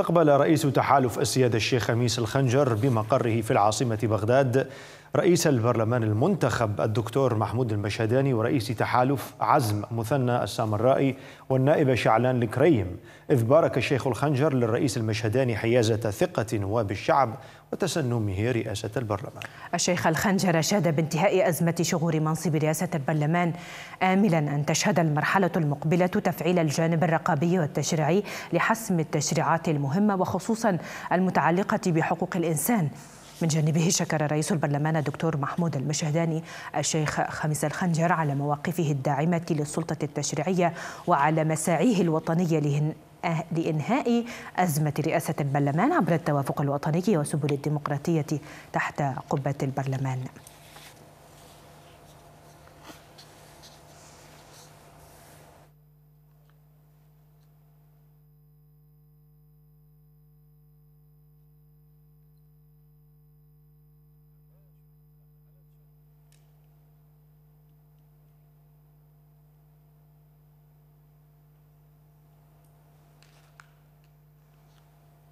استقبل رئيس تحالف السيادة الشيخ خميس الخنجر بمقره في العاصمة بغداد رئيس البرلمان المنتخب الدكتور محمود المشهداني ورئيس تحالف عزم مثنى السامرائي والنائب شعلان الكريم إذ بارك الشيخ الخنجر للرئيس المشهداني حيازة ثقة نواب الشعب وتسنمه رئاسة البرلمان الشيخ الخنجر أشاد بانتهاء أزمة شغور منصب رئاسة البرلمان آملا أن تشهد المرحلة المقبلة تفعيل الجانب الرقابي والتشريعي لحسم التشريعات المهمة وخصوصا المتعلقة بحقوق الإنسان من جانبه شكر رئيس البرلمان الدكتور محمود المشهداني الشيخ خميس الخنجر على مواقفه الداعمة للسلطة التشريعية وعلى مساعيه الوطنية لهن لإنهاء أزمة رئاسة البرلمان عبر التوافق الوطني وسبل الديمقراطية تحت قبة البرلمان